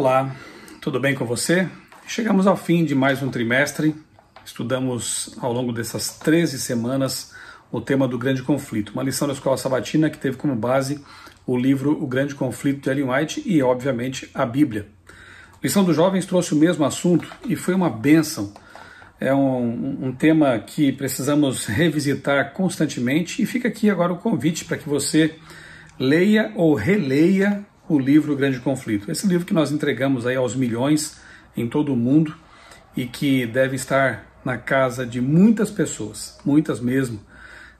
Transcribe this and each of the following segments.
Olá, tudo bem com você? Chegamos ao fim de mais um trimestre. Estudamos ao longo dessas 13 semanas o tema do Grande Conflito, uma lição da Escola Sabatina que teve como base o livro O Grande Conflito de Ellen White e, obviamente, a Bíblia. A lição dos Jovens trouxe o mesmo assunto e foi uma bênção. É um, um tema que precisamos revisitar constantemente e fica aqui agora o convite para que você leia ou releia o livro Grande Conflito. Esse livro que nós entregamos aí aos milhões em todo o mundo e que deve estar na casa de muitas pessoas, muitas mesmo.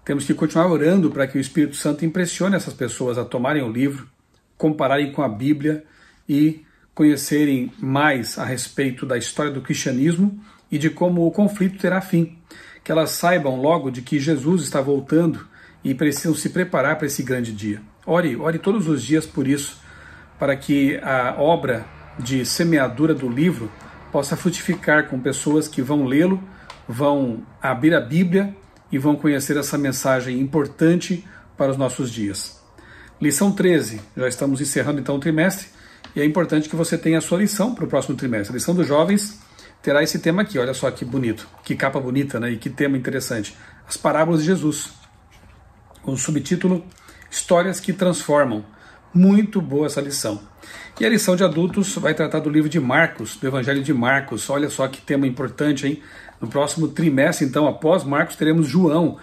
Temos que continuar orando para que o Espírito Santo impressione essas pessoas a tomarem o livro, compararem com a Bíblia e conhecerem mais a respeito da história do cristianismo e de como o conflito terá fim. Que elas saibam logo de que Jesus está voltando e precisam se preparar para esse grande dia. Ore, ore todos os dias por isso para que a obra de semeadura do livro possa frutificar com pessoas que vão lê-lo, vão abrir a Bíblia e vão conhecer essa mensagem importante para os nossos dias. Lição 13. Já estamos encerrando então o trimestre e é importante que você tenha a sua lição para o próximo trimestre. A lição dos jovens terá esse tema aqui. Olha só que bonito, que capa bonita, né? E que tema interessante. As parábolas de Jesus. Com o subtítulo Histórias que transformam muito boa essa lição. E a lição de adultos vai tratar do livro de Marcos, do Evangelho de Marcos. Olha só que tema importante, hein? No próximo trimestre, então, após Marcos, teremos João.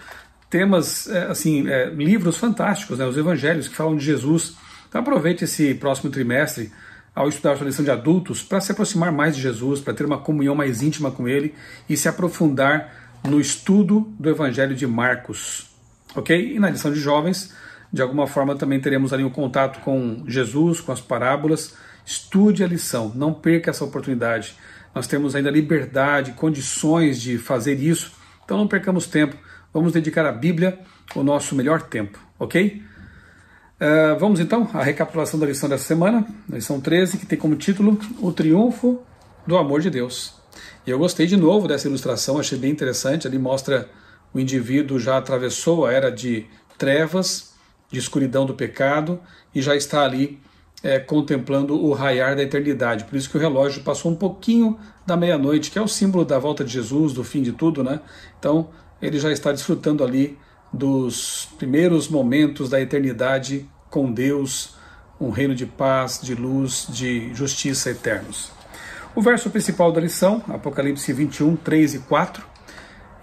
Temas, é, assim, é, livros fantásticos, né? Os evangelhos que falam de Jesus. Então aproveite esse próximo trimestre ao estudar a sua lição de adultos para se aproximar mais de Jesus, para ter uma comunhão mais íntima com Ele e se aprofundar no estudo do Evangelho de Marcos. Ok? E na lição de jovens, de alguma forma também teremos ali um contato com Jesus, com as parábolas. Estude a lição, não perca essa oportunidade. Nós temos ainda liberdade, condições de fazer isso, então não percamos tempo. Vamos dedicar à Bíblia o nosso melhor tempo, ok? Uh, vamos então à recapitulação da lição dessa semana, lição 13, que tem como título O Triunfo do Amor de Deus. E eu gostei de novo dessa ilustração, achei bem interessante. Ali mostra o indivíduo já atravessou a era de trevas de escuridão do pecado e já está ali é, contemplando o raiar da eternidade. Por isso que o relógio passou um pouquinho da meia-noite, que é o símbolo da volta de Jesus, do fim de tudo, né? Então ele já está desfrutando ali dos primeiros momentos da eternidade com Deus, um reino de paz, de luz, de justiça eternos. O verso principal da lição, Apocalipse 21, 3 e 4,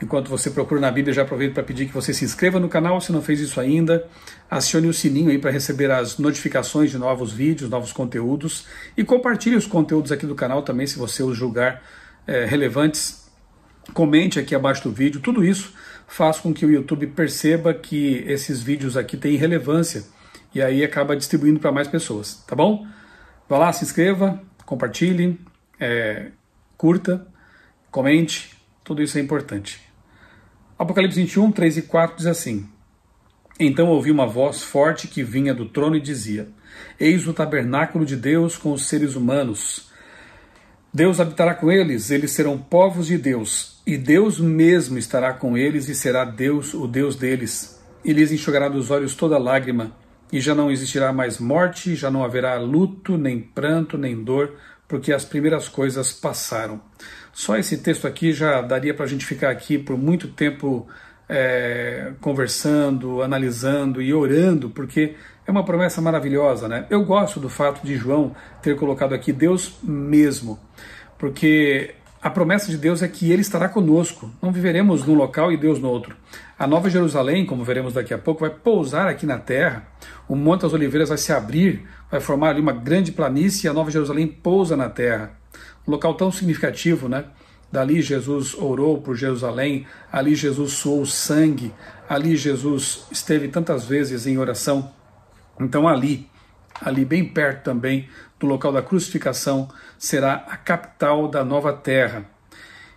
Enquanto você procura na Bíblia, já aproveito para pedir que você se inscreva no canal se não fez isso ainda, acione o sininho aí para receber as notificações de novos vídeos, novos conteúdos e compartilhe os conteúdos aqui do canal também se você os julgar é, relevantes. Comente aqui abaixo do vídeo, tudo isso faz com que o YouTube perceba que esses vídeos aqui têm relevância e aí acaba distribuindo para mais pessoas, tá bom? Vá lá, se inscreva, compartilhe, é, curta, comente, tudo isso é importante. Apocalipse 21, 3 e 4 diz assim: Então ouvi uma voz forte que vinha do trono e dizia: Eis o tabernáculo de Deus com os seres humanos. Deus habitará com eles, eles serão povos de Deus, e Deus mesmo estará com eles e será Deus, o Deus deles. E lhes enxugará dos olhos toda lágrima, e já não existirá mais morte, já não haverá luto, nem pranto, nem dor, porque as primeiras coisas passaram. Só esse texto aqui já daria para a gente ficar aqui por muito tempo é, conversando, analisando e orando, porque é uma promessa maravilhosa, né? Eu gosto do fato de João ter colocado aqui Deus mesmo, porque a promessa de Deus é que Ele estará conosco. Não viveremos num local e Deus no outro. A Nova Jerusalém, como veremos daqui a pouco, vai pousar aqui na terra. O Monte das Oliveiras vai se abrir, vai formar ali uma grande planície e a Nova Jerusalém pousa na terra. Um local tão significativo, né? Dali Jesus orou por Jerusalém, ali Jesus suou sangue, ali Jesus esteve tantas vezes em oração. Então ali, ali bem perto também do local da crucificação, será a capital da nova terra.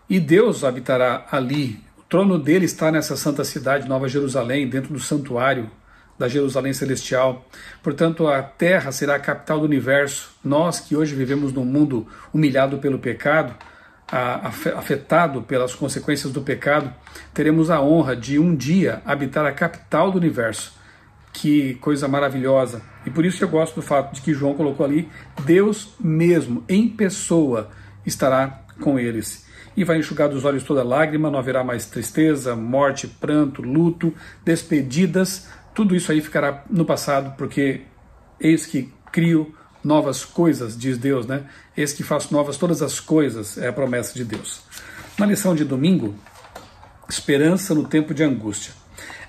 E Deus habitará ali. O trono dele está nessa santa cidade, Nova Jerusalém, dentro do santuário da Jerusalém Celestial. Portanto, a terra será a capital do universo. Nós que hoje vivemos num mundo humilhado pelo pecado, afetado pelas consequências do pecado, teremos a honra de um dia habitar a capital do universo. Que coisa maravilhosa! E por isso eu gosto do fato de que João colocou ali: Deus mesmo, em pessoa, estará com eles. E vai enxugar dos olhos toda lágrima, não haverá mais tristeza, morte, pranto, luto, despedidas, tudo isso aí ficará no passado, porque eis que crio novas coisas, diz Deus, né? Eis que faço novas todas as coisas, é a promessa de Deus. Na lição de domingo, esperança no tempo de angústia.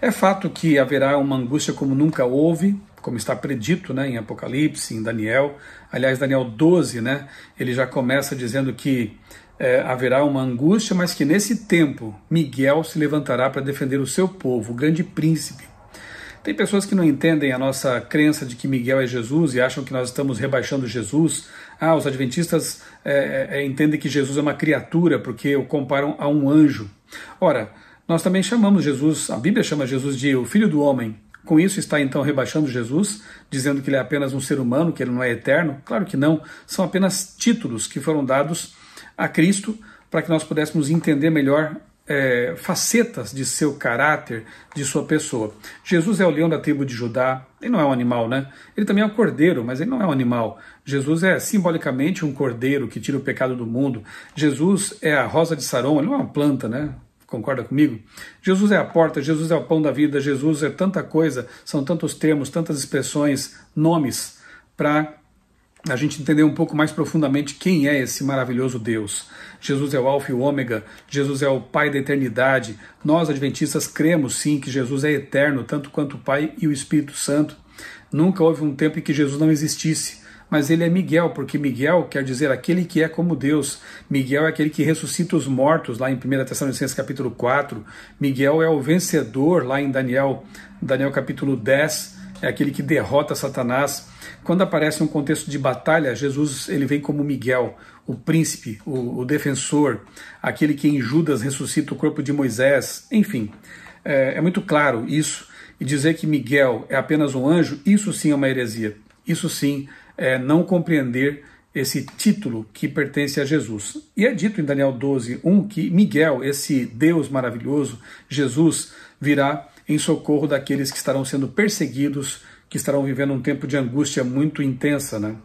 É fato que haverá uma angústia como nunca houve, como está predito né, em Apocalipse, em Daniel. Aliás, Daniel 12, né, ele já começa dizendo que é, haverá uma angústia, mas que nesse tempo Miguel se levantará para defender o seu povo, o grande príncipe. Tem pessoas que não entendem a nossa crença de que Miguel é Jesus e acham que nós estamos rebaixando Jesus. Ah, os adventistas é, é, é, entendem que Jesus é uma criatura porque o comparam a um anjo. Ora, nós também chamamos Jesus, a Bíblia chama Jesus de o Filho do Homem. Com isso está então rebaixando Jesus, dizendo que ele é apenas um ser humano, que ele não é eterno? Claro que não, são apenas títulos que foram dados a Cristo para que nós pudéssemos entender melhor é, facetas de seu caráter, de sua pessoa. Jesus é o leão da tribo de Judá, ele não é um animal, né? Ele também é um cordeiro, mas ele não é um animal. Jesus é simbolicamente um cordeiro que tira o pecado do mundo. Jesus é a rosa de Saron, ele não é uma planta, né? Concorda comigo? Jesus é a porta, Jesus é o pão da vida, Jesus é tanta coisa, são tantos termos, tantas expressões, nomes para a gente entender um pouco mais profundamente quem é esse maravilhoso Deus. Jesus é o Alfa e o Ômega, Jesus é o Pai da eternidade. Nós, adventistas, cremos sim que Jesus é eterno, tanto quanto o Pai e o Espírito Santo. Nunca houve um tempo em que Jesus não existisse, mas ele é Miguel, porque Miguel quer dizer aquele que é como Deus. Miguel é aquele que ressuscita os mortos, lá em 1 Tessalonicenses capítulo 4. Miguel é o vencedor, lá em Daniel, Daniel capítulo 10 é aquele que derrota Satanás. Quando aparece um contexto de batalha, Jesus ele vem como Miguel, o príncipe, o, o defensor, aquele que em Judas ressuscita o corpo de Moisés. Enfim, é, é muito claro isso. E dizer que Miguel é apenas um anjo, isso sim é uma heresia. Isso sim é não compreender esse título que pertence a Jesus. E é dito em Daniel 12, 1 que Miguel, esse Deus maravilhoso, Jesus, virá em socorro daqueles que estarão sendo perseguidos, que estarão vivendo um tempo de angústia muito intensa, né?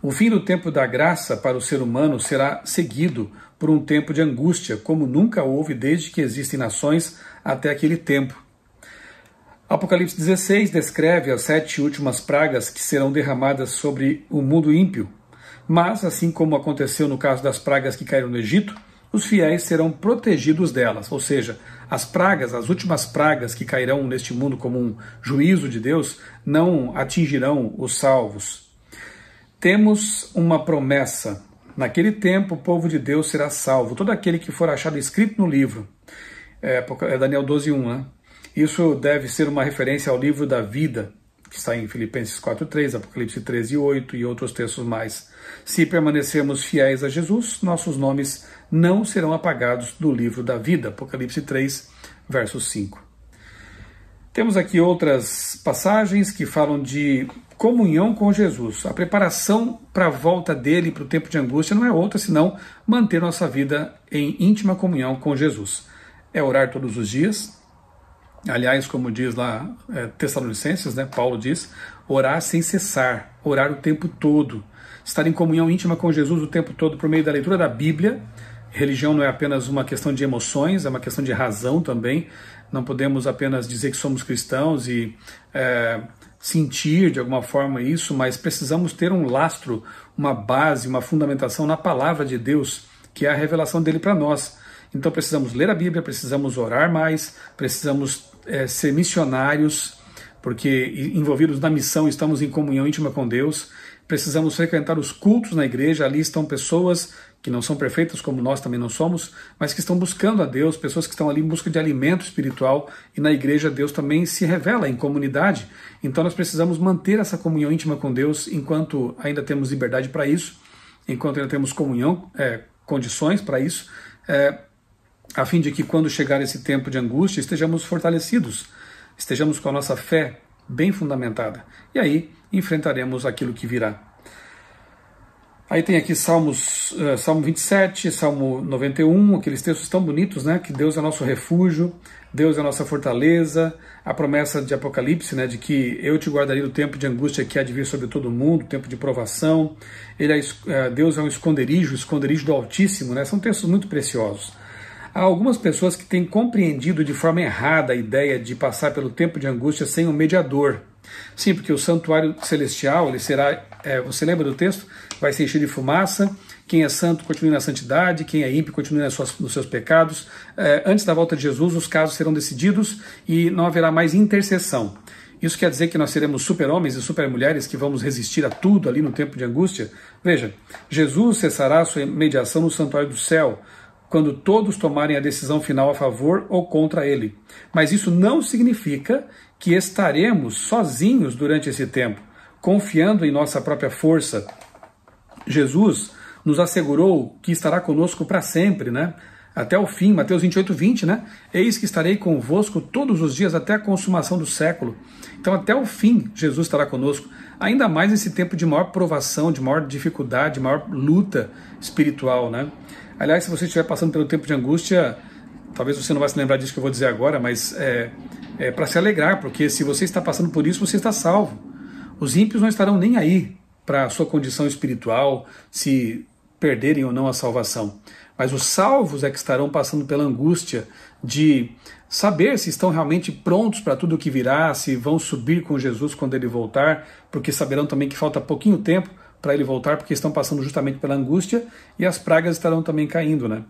O fim do tempo da graça para o ser humano será seguido por um tempo de angústia, como nunca houve desde que existem nações até aquele tempo. Apocalipse 16 descreve as sete últimas pragas que serão derramadas sobre o mundo ímpio. Mas, assim como aconteceu no caso das pragas que caíram no Egito, os fiéis serão protegidos delas, ou seja, as pragas, as últimas pragas que cairão neste mundo como um juízo de Deus, não atingirão os salvos. Temos uma promessa. Naquele tempo o povo de Deus será salvo, todo aquele que for achado escrito no livro. É, é Daniel 12, 1, né? Isso deve ser uma referência ao livro da vida, que está em Filipenses 4:3, Apocalipse 13:8 e outros textos mais. Se permanecermos fiéis a Jesus, nossos nomes não serão apagados do livro da vida, Apocalipse 3, verso 5. Temos aqui outras passagens que falam de comunhão com Jesus. A preparação para a volta dele, para o tempo de angústia, não é outra senão manter nossa vida em íntima comunhão com Jesus. É orar todos os dias, Aliás, como diz lá é, Tessalonicenses, né, Paulo diz, orar sem cessar, orar o tempo todo, estar em comunhão íntima com Jesus o tempo todo por meio da leitura da Bíblia. Religião não é apenas uma questão de emoções, é uma questão de razão também. Não podemos apenas dizer que somos cristãos e é, sentir de alguma forma isso, mas precisamos ter um lastro, uma base, uma fundamentação na palavra de Deus, que é a revelação dele para nós. Então precisamos ler a Bíblia, precisamos orar mais, precisamos é, ser missionários, porque envolvidos na missão estamos em comunhão íntima com Deus. Precisamos frequentar os cultos na igreja, ali estão pessoas que não são perfeitas, como nós também não somos, mas que estão buscando a Deus, pessoas que estão ali em busca de alimento espiritual, e na igreja Deus também se revela em comunidade. Então nós precisamos manter essa comunhão íntima com Deus enquanto ainda temos liberdade para isso, enquanto ainda temos comunhão, é, condições para isso. É, a fim de que quando chegar esse tempo de angústia estejamos fortalecidos, estejamos com a nossa fé bem fundamentada. E aí enfrentaremos aquilo que virá. Aí tem aqui Salmos, uh, Salmo 27, Salmo 91, aqueles textos tão bonitos, né? Que Deus é nosso refúgio, Deus é nossa fortaleza, a promessa de Apocalipse, né? De que eu te guardaria do tempo de angústia que há de vir sobre todo mundo, tempo de provação. Ele é, uh, Deus é um esconderijo, esconderijo do Altíssimo, né? São textos muito preciosos. Há algumas pessoas que têm compreendido de forma errada a ideia de passar pelo tempo de angústia sem um mediador. Sim, porque o santuário celestial, ele será, é, você lembra do texto? Vai se encher de fumaça, quem é santo continue na santidade, quem é ímpio continue nas suas, nos seus pecados. É, antes da volta de Jesus, os casos serão decididos e não haverá mais intercessão. Isso quer dizer que nós seremos super-homens e super-mulheres que vamos resistir a tudo ali no tempo de angústia? Veja, Jesus cessará sua mediação no santuário do céu, quando todos tomarem a decisão final a favor ou contra ele. Mas isso não significa que estaremos sozinhos durante esse tempo, confiando em nossa própria força. Jesus nos assegurou que estará conosco para sempre, né? Até o fim, Mateus 28, 20, né? Eis que estarei convosco todos os dias até a consumação do século. Então, até o fim, Jesus estará conosco. Ainda mais nesse tempo de maior provação, de maior dificuldade, de maior luta espiritual, né? Aliás, se você estiver passando pelo tempo de angústia, talvez você não vai se lembrar disso que eu vou dizer agora, mas é, é para se alegrar, porque se você está passando por isso, você está salvo. Os ímpios não estarão nem aí para a sua condição espiritual, se perderem ou não a salvação. Mas os salvos é que estarão passando pela angústia de saber se estão realmente prontos para tudo o que virá, se vão subir com Jesus quando ele voltar, porque saberão também que falta pouquinho tempo para ele voltar, porque estão passando justamente pela angústia e as pragas estarão também caindo, né?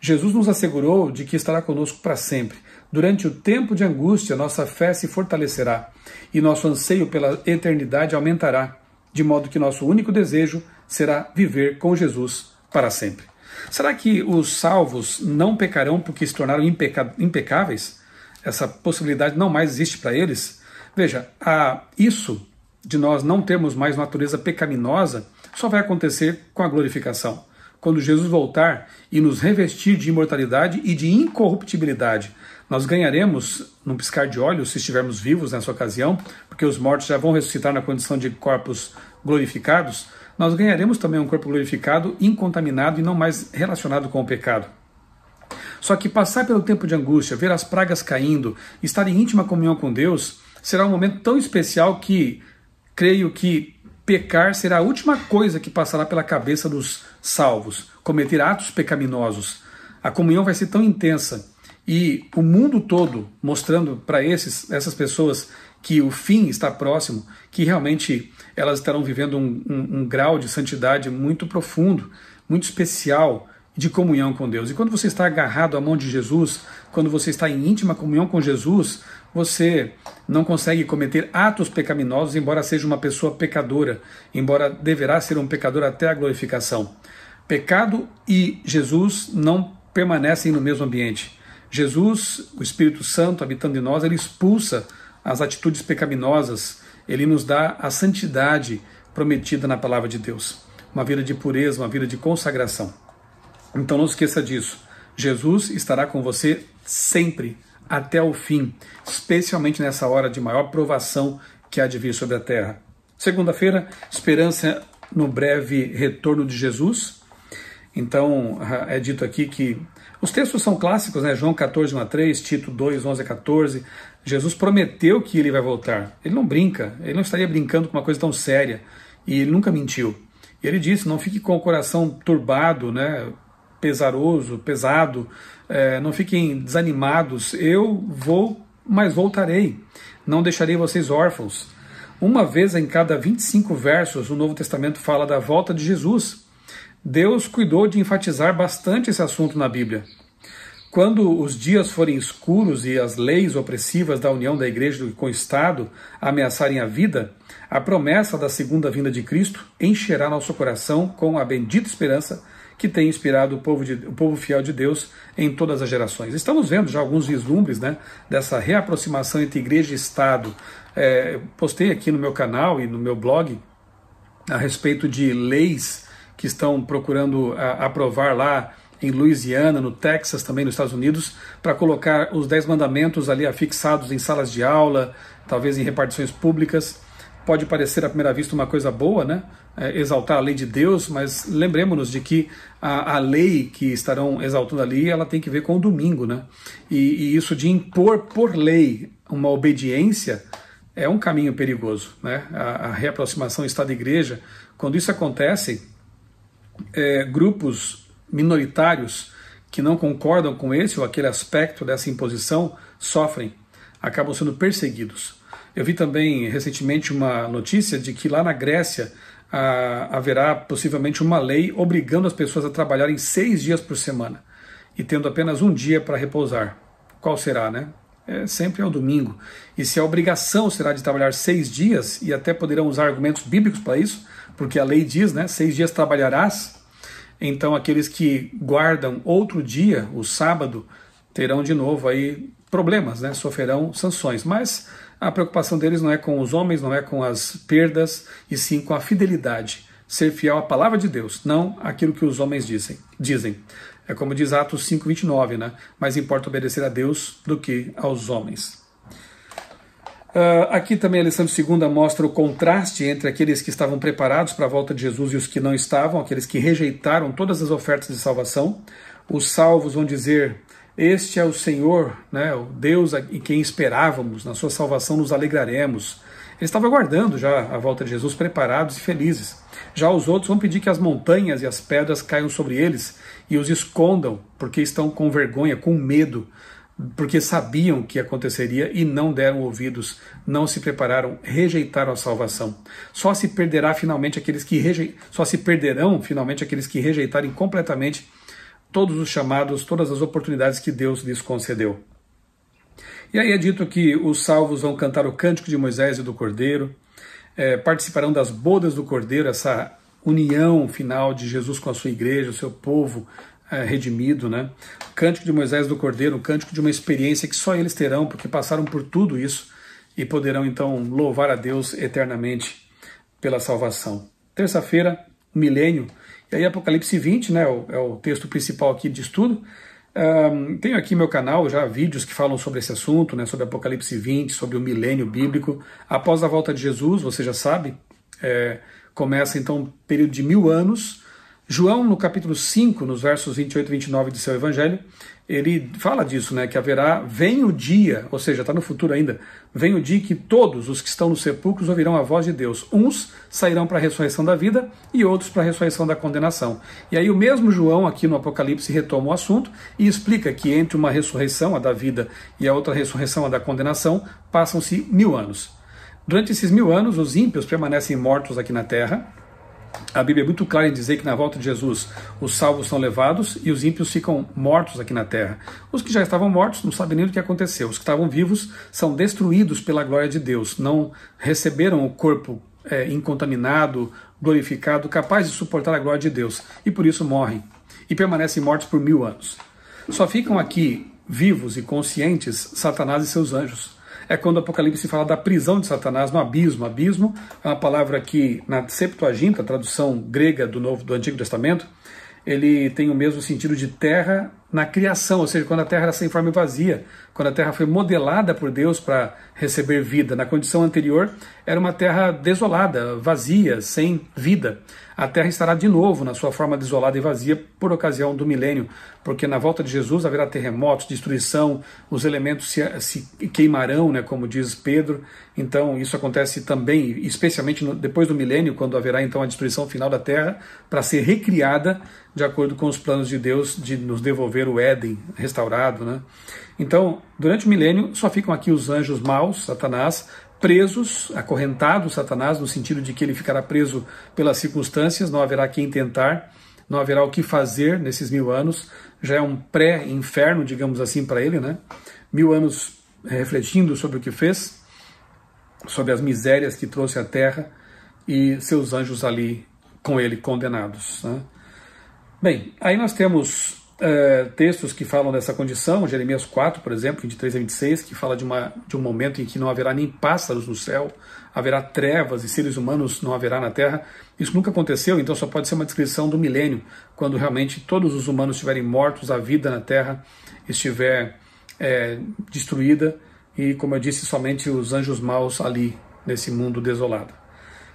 Jesus nos assegurou de que estará conosco para sempre. Durante o tempo de angústia, nossa fé se fortalecerá e nosso anseio pela eternidade aumentará, de modo que nosso único desejo será viver com Jesus para sempre. Será que os salvos não pecarão porque se tornaram impeca impecáveis? Essa possibilidade não mais existe para eles? Veja, a, ah, isso de nós não termos mais natureza pecaminosa só vai acontecer com a glorificação. Quando Jesus voltar e nos revestir de imortalidade e de incorruptibilidade, nós ganharemos, num piscar de olhos, se estivermos vivos nessa ocasião, porque os mortos já vão ressuscitar na condição de corpos glorificados, nós ganharemos também um corpo glorificado, incontaminado e não mais relacionado com o pecado. Só que passar pelo tempo de angústia, ver as pragas caindo, estar em íntima comunhão com Deus, será um momento tão especial que creio que pecar será a última coisa que passará pela cabeça dos salvos, cometer atos pecaminosos. A comunhão vai ser tão intensa e o mundo todo mostrando para esses essas pessoas que o fim está próximo, que realmente elas estarão vivendo um, um, um grau de santidade muito profundo, muito especial de comunhão com Deus. E quando você está agarrado à mão de Jesus, quando você está em íntima comunhão com Jesus, você não consegue cometer atos pecaminosos, embora seja uma pessoa pecadora, embora deverá ser um pecador até a glorificação. Pecado e Jesus não permanecem no mesmo ambiente. Jesus, o Espírito Santo habitando em nós, ele expulsa as atitudes pecaminosas, ele nos dá a santidade prometida na palavra de Deus. Uma vida de pureza, uma vida de consagração. Então não esqueça disso. Jesus estará com você sempre até o fim, especialmente nessa hora de maior provação que há de vir sobre a terra. Segunda-feira, esperança no breve retorno de Jesus. Então, é dito aqui que os textos são clássicos, né? João 14, 1 a 3, Tito 2, 11 a 14. Jesus prometeu que ele vai voltar. Ele não brinca, ele não estaria brincando com uma coisa tão séria. E ele nunca mentiu. Ele disse: não fique com o coração turbado, né? pesaroso, pesado, é, não fiquem desanimados. Eu vou, mas voltarei. Não deixarei vocês órfãos. Uma vez em cada 25 versos, o Novo Testamento fala da volta de Jesus. Deus cuidou de enfatizar bastante esse assunto na Bíblia. Quando os dias forem escuros e as leis opressivas da união da igreja com o Estado ameaçarem a vida, a promessa da segunda vinda de Cristo encherá nosso coração com a bendita esperança que tem inspirado o povo, de, o povo fiel de Deus em todas as gerações. Estamos vendo já alguns vislumbres né, dessa reaproximação entre igreja e Estado. É, postei aqui no meu canal e no meu blog a respeito de leis que estão procurando a, aprovar lá em Louisiana, no Texas, também nos Estados Unidos, para colocar os Dez Mandamentos ali afixados em salas de aula, talvez em repartições públicas. Pode parecer à primeira vista uma coisa boa, né? é, exaltar a lei de Deus, mas lembremos-nos de que a, a, lei que estarão exaltando ali, ela tem que ver com o domingo, né? E, e isso de impor por lei uma obediência é um caminho perigoso, né? A, a reaproximação Estado-Igreja, quando isso acontece, é, grupos minoritários que não concordam com esse ou aquele aspecto dessa imposição sofrem, acabam sendo perseguidos. Eu vi também recentemente uma notícia de que lá na Grécia haverá possivelmente uma lei obrigando as pessoas a trabalharem seis dias por semana e tendo apenas um dia para repousar. Qual será, né? É, sempre é domingo. E se a obrigação será de trabalhar seis dias, e até poderão usar argumentos bíblicos para isso, porque a lei diz, né? Seis dias trabalharás. Então, aqueles que guardam outro dia, o sábado, terão de novo aí problemas, né? Sofrerão sanções. Mas a preocupação deles não é com os homens, não é com as perdas, e sim com a fidelidade. Ser fiel à palavra de Deus, não aquilo que os homens dizem. dizem. É como diz Atos 5,29, né? Mais importa obedecer a Deus do que aos homens. Uh, aqui também a Alessandro II mostra o contraste entre aqueles que estavam preparados para a volta de Jesus e os que não estavam, aqueles que rejeitaram todas as ofertas de salvação. Os salvos vão dizer este é o Senhor, né, o Deus em quem esperávamos, na sua salvação nos alegraremos. Ele estava aguardando já a volta de Jesus, preparados e felizes. Já os outros vão pedir que as montanhas e as pedras caiam sobre eles e os escondam, porque estão com vergonha, com medo, porque sabiam que aconteceria e não deram ouvidos, não se prepararam, rejeitaram a salvação. Só se perderá finalmente aqueles que reje... só se perderão finalmente aqueles que rejeitarem completamente todos os chamados, todas as oportunidades que Deus lhes concedeu. E aí é dito que os salvos vão cantar o cântico de Moisés e do Cordeiro, é, participarão das bodas do Cordeiro, essa união final de Jesus com a sua igreja, o seu povo é, redimido, né? O cântico de Moisés e do Cordeiro, o cântico de uma experiência que só eles terão, porque passaram por tudo isso e poderão então louvar a Deus eternamente pela salvação. Terça-feira, milênio e aí Apocalipse 20, né, é o texto principal aqui de estudo. Um, tenho aqui meu canal já vídeos que falam sobre esse assunto, né, sobre Apocalipse 20, sobre o milênio bíblico. Após a volta de Jesus, você já sabe, é, começa então um período de mil anos. João, no capítulo 5, nos versos 28 e 29 do seu evangelho, ele fala disso, né? Que haverá, vem o dia, ou seja, está no futuro ainda, vem o dia que todos os que estão nos sepulcros ouvirão a voz de Deus. Uns sairão para a ressurreição da vida e outros para a ressurreição da condenação. E aí o mesmo João, aqui no Apocalipse, retoma o assunto e explica que entre uma ressurreição, a da vida, e a outra ressurreição, a da condenação, passam-se mil anos. Durante esses mil anos, os ímpios permanecem mortos aqui na terra, a Bíblia é muito clara em dizer que na volta de Jesus os salvos são levados e os ímpios ficam mortos aqui na terra. Os que já estavam mortos não sabem nem o que aconteceu. Os que estavam vivos são destruídos pela glória de Deus, não receberam o corpo é, incontaminado, glorificado, capaz de suportar a glória de Deus e por isso morrem e permanecem mortos por mil anos. Só ficam aqui vivos e conscientes Satanás e seus anjos é quando o Apocalipse fala da prisão de Satanás no abismo. Abismo é uma palavra que na Septuaginta, tradução grega do Novo do Antigo Testamento, ele tem o mesmo sentido de terra na criação, ou seja, quando a terra era sem forma e vazia, quando a terra foi modelada por Deus para receber vida. Na condição anterior, era uma terra desolada, vazia, sem vida. A terra estará de novo na sua forma desolada e vazia por ocasião do milênio, porque na volta de Jesus haverá terremotos, destruição, os elementos se, se queimarão, né, como diz Pedro. Então, isso acontece também, especialmente no, depois do milênio, quando haverá então a destruição final da terra para ser recriada de acordo com os planos de Deus de nos devolver ver o Éden restaurado. Né? Então, durante o milênio, só ficam aqui os anjos maus, Satanás, presos, acorrentado Satanás, no sentido de que ele ficará preso pelas circunstâncias, não haverá quem tentar, não haverá o que fazer nesses mil anos, já é um pré-inferno, digamos assim, para ele, né? Mil anos eh, refletindo sobre o que fez, sobre as misérias que trouxe à terra e seus anjos ali com ele condenados. Né? Bem, aí nós temos é, textos que falam dessa condição, Jeremias 4, por exemplo, 23 a 26, que fala de, uma, de um momento em que não haverá nem pássaros no céu, haverá trevas e seres humanos não haverá na terra. Isso nunca aconteceu, então só pode ser uma descrição do milênio, quando realmente todos os humanos estiverem mortos, a vida na terra estiver é, destruída e, como eu disse, somente os anjos maus ali, nesse mundo desolado.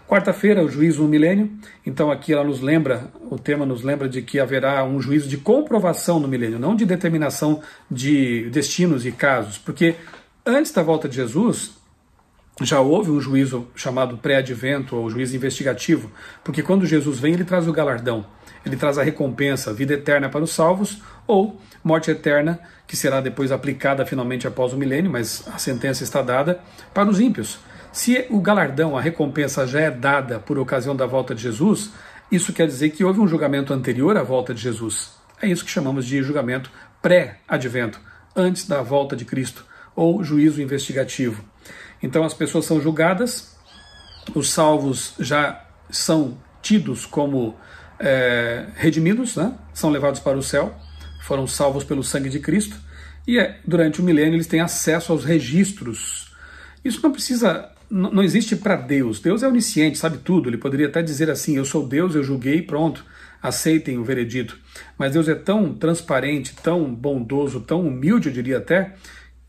Quarta-feira, o juízo no milênio. Então aqui ela nos lembra, o tema nos lembra de que haverá um juízo de comprovação no milênio, não de determinação de destinos e casos, porque antes da volta de Jesus, já houve um juízo chamado pré-advento ou juízo investigativo, porque quando Jesus vem, ele traz o galardão, ele traz a recompensa, vida eterna para os salvos ou morte eterna, que será depois aplicada finalmente após o milênio, mas a sentença está dada para os ímpios. Se o galardão, a recompensa já é dada por ocasião da volta de Jesus, isso quer dizer que houve um julgamento anterior à volta de Jesus. É isso que chamamos de julgamento pré-advento, antes da volta de Cristo, ou juízo investigativo. Então as pessoas são julgadas, os salvos já são tidos como é, redimidos, né? são levados para o céu, foram salvos pelo sangue de Cristo, e é, durante o milênio eles têm acesso aos registros. Isso não precisa não existe para Deus. Deus é onisciente, sabe tudo. Ele poderia até dizer assim: Eu sou Deus, eu julguei, pronto, aceitem o veredito. Mas Deus é tão transparente, tão bondoso, tão humilde, eu diria até,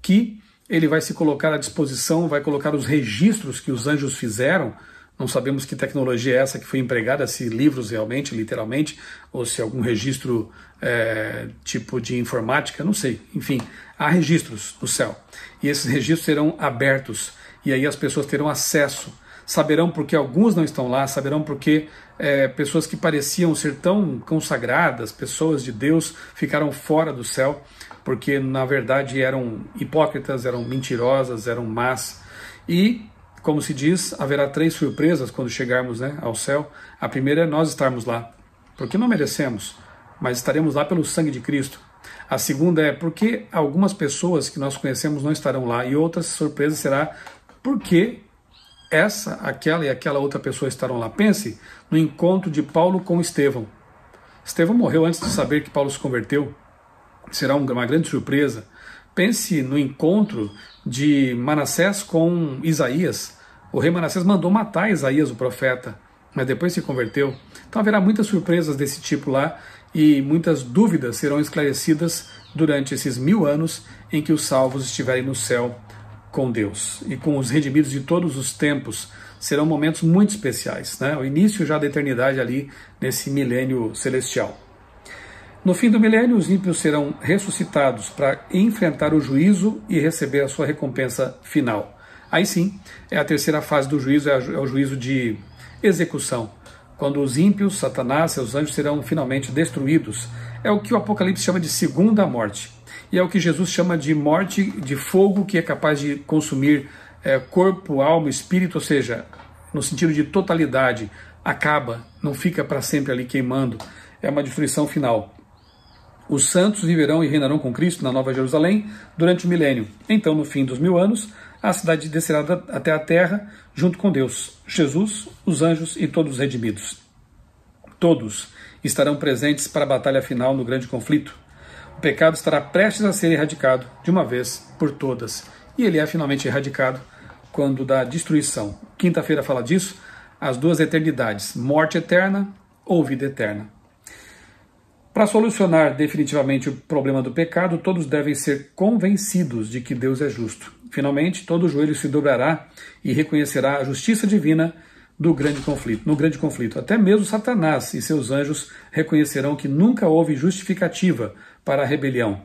que ele vai se colocar à disposição, vai colocar os registros que os anjos fizeram. Não sabemos que tecnologia é essa que foi empregada, se livros realmente, literalmente, ou se algum registro é, tipo de informática, não sei. Enfim, há registros no céu. E esses registros serão abertos e aí as pessoas terão acesso, saberão porque alguns não estão lá, saberão porque é, pessoas que pareciam ser tão consagradas, pessoas de Deus, ficaram fora do céu, porque na verdade eram hipócritas, eram mentirosas, eram más. E, como se diz, haverá três surpresas quando chegarmos né, ao céu. A primeira é nós estarmos lá, porque não merecemos, mas estaremos lá pelo sangue de Cristo. A segunda é porque algumas pessoas que nós conhecemos não estarão lá, e outra surpresa será porque essa, aquela e aquela outra pessoa estarão lá. Pense no encontro de Paulo com Estevão. Estevão morreu antes de saber que Paulo se converteu. Será uma grande surpresa. Pense no encontro de Manassés com Isaías. O rei Manassés mandou matar Isaías, o profeta, mas depois se converteu. Então haverá muitas surpresas desse tipo lá e muitas dúvidas serão esclarecidas durante esses mil anos em que os salvos estiverem no céu com Deus e com os redimidos de todos os tempos serão momentos muito especiais, né? O início já da eternidade ali nesse milênio celestial. No fim do milênio, os ímpios serão ressuscitados para enfrentar o juízo e receber a sua recompensa final. Aí sim, é a terceira fase do juízo, é, é o juízo de execução, quando os ímpios, Satanás, seus anjos serão finalmente destruídos. É o que o Apocalipse chama de segunda morte e é o que Jesus chama de morte de fogo que é capaz de consumir é, corpo, alma, espírito, ou seja, no sentido de totalidade, acaba, não fica para sempre ali queimando, é uma destruição final. Os santos viverão e reinarão com Cristo na Nova Jerusalém durante o milênio. Então, no fim dos mil anos, a cidade descerá até a terra junto com Deus, Jesus, os anjos e todos os redimidos. Todos estarão presentes para a batalha final no grande conflito o pecado estará prestes a ser erradicado de uma vez por todas. E ele é finalmente erradicado quando da destruição. Quinta-feira fala disso, as duas eternidades, morte eterna ou vida eterna. Para solucionar definitivamente o problema do pecado, todos devem ser convencidos de que Deus é justo. Finalmente, todo joelho se dobrará e reconhecerá a justiça divina do grande conflito, no grande conflito. Até mesmo Satanás e seus anjos reconhecerão que nunca houve justificativa para a rebelião.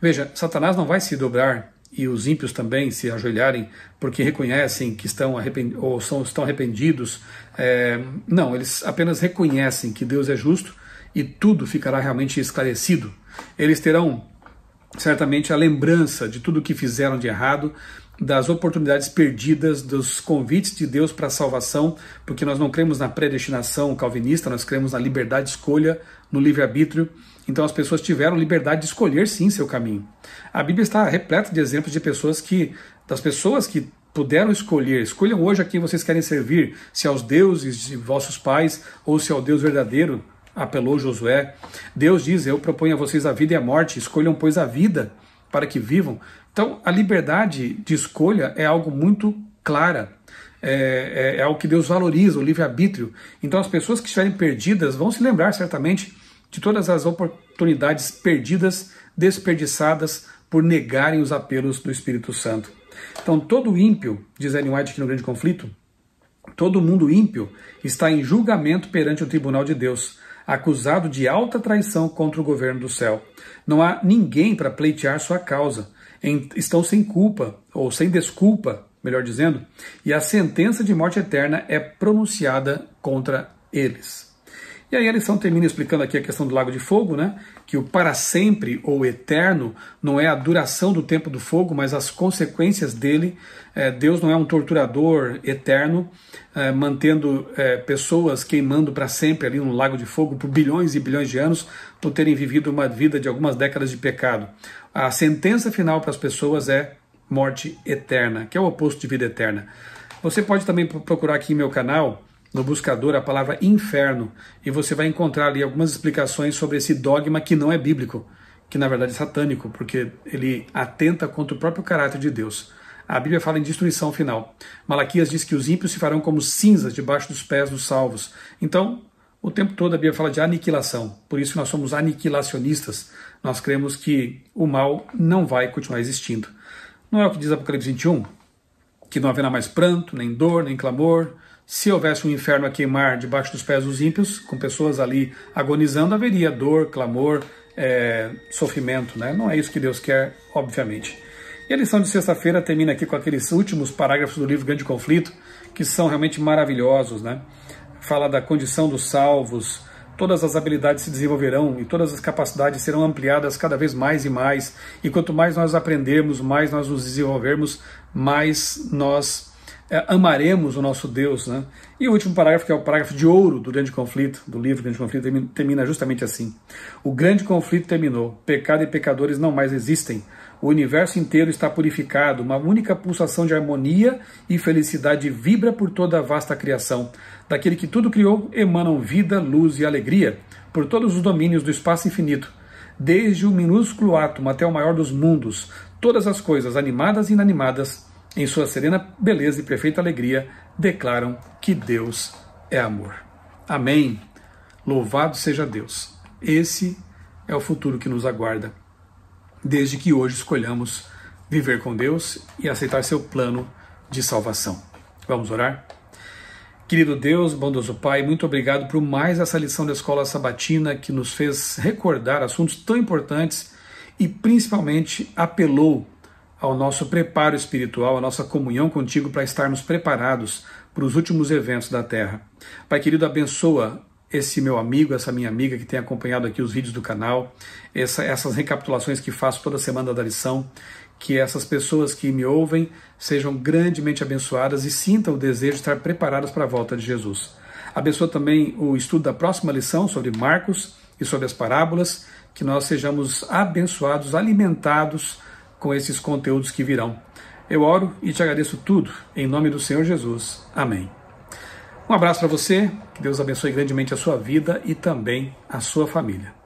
Veja, Satanás não vai se dobrar e os ímpios também se ajoelharem porque reconhecem que estão, ou são, estão arrependidos. É... Não, eles apenas reconhecem que Deus é justo e tudo ficará realmente esclarecido. Eles terão certamente a lembrança de tudo o que fizeram de errado, das oportunidades perdidas, dos convites de Deus para a salvação, porque nós não cremos na predestinação calvinista, nós cremos na liberdade de escolha, no livre-arbítrio, então as pessoas tiveram liberdade de escolher sim seu caminho. A Bíblia está repleta de exemplos de pessoas que, das pessoas que puderam escolher, escolham hoje a quem vocês querem servir, se aos deuses de vossos pais ou se ao Deus verdadeiro, apelou Josué. Deus diz: Eu proponho a vocês a vida e a morte, escolham, pois, a vida para que vivam. Então, a liberdade de escolha é algo muito clara. É, é, é algo que Deus valoriza, o livre-arbítrio. Então, as pessoas que estiverem perdidas vão se lembrar certamente de todas as oportunidades perdidas, desperdiçadas por negarem os apelos do Espírito Santo. Então, todo ímpio, diz Ellen White aqui no Grande Conflito, todo mundo ímpio está em julgamento perante o tribunal de Deus, acusado de alta traição contra o governo do céu. Não há ninguém para pleitear sua causa. Estão sem culpa, ou sem desculpa, melhor dizendo, e a sentença de morte eterna é pronunciada contra eles. E aí a lição termina explicando aqui a questão do lago de fogo, né? Que o para sempre ou eterno não é a duração do tempo do fogo, mas as consequências dele. É, Deus não é um torturador eterno, é, mantendo é, pessoas queimando para sempre ali no lago de fogo por bilhões e bilhões de anos por terem vivido uma vida de algumas décadas de pecado. A sentença final para as pessoas é morte eterna, que é o oposto de vida eterna. Você pode também procurar aqui em meu canal no buscador a palavra inferno e você vai encontrar ali algumas explicações sobre esse dogma que não é bíblico, que na verdade é satânico, porque ele atenta contra o próprio caráter de Deus. A Bíblia fala em destruição final. Malaquias diz que os ímpios se farão como cinzas debaixo dos pés dos salvos. Então, o tempo todo a Bíblia fala de aniquilação. Por isso nós somos aniquilacionistas. Nós cremos que o mal não vai continuar existindo. Não é o que diz Apocalipse 21? Que não haverá mais pranto, nem dor, nem clamor, se houvesse um inferno a queimar debaixo dos pés dos ímpios, com pessoas ali agonizando, haveria dor, clamor, é, sofrimento. Né? Não é isso que Deus quer, obviamente. E a lição de sexta-feira termina aqui com aqueles últimos parágrafos do livro Grande Conflito, que são realmente maravilhosos. Né? Fala da condição dos salvos, todas as habilidades se desenvolverão e todas as capacidades serão ampliadas cada vez mais e mais. E quanto mais nós aprendermos, mais nós nos desenvolvermos, mais nós é, amaremos o nosso Deus. Né? E o último parágrafo, que é o parágrafo de ouro do Grande Conflito, do livro Grande Conflito, termina justamente assim: O grande conflito terminou, pecado e pecadores não mais existem, o universo inteiro está purificado, uma única pulsação de harmonia e felicidade vibra por toda a vasta criação. Daquele que tudo criou emanam vida, luz e alegria, por todos os domínios do espaço infinito. Desde o minúsculo átomo até o maior dos mundos, todas as coisas, animadas e inanimadas, em sua serena beleza e perfeita alegria, declaram que Deus é amor. Amém. Louvado seja Deus. Esse é o futuro que nos aguarda, desde que hoje escolhamos viver com Deus e aceitar seu plano de salvação. Vamos orar? Querido Deus, bondoso Pai, muito obrigado por mais essa lição da escola sabatina que nos fez recordar assuntos tão importantes e principalmente apelou ao nosso preparo espiritual, à nossa comunhão contigo para estarmos preparados para os últimos eventos da Terra. Pai querido, abençoa esse meu amigo, essa minha amiga que tem acompanhado aqui os vídeos do canal, essa, essas recapitulações que faço toda semana da lição, que essas pessoas que me ouvem sejam grandemente abençoadas e sintam o desejo de estar preparadas para a volta de Jesus. Abençoa também o estudo da próxima lição sobre Marcos e sobre as parábolas, que nós sejamos abençoados, alimentados com esses conteúdos que virão. Eu oro e te agradeço tudo, em nome do Senhor Jesus. Amém. Um abraço para você, que Deus abençoe grandemente a sua vida e também a sua família.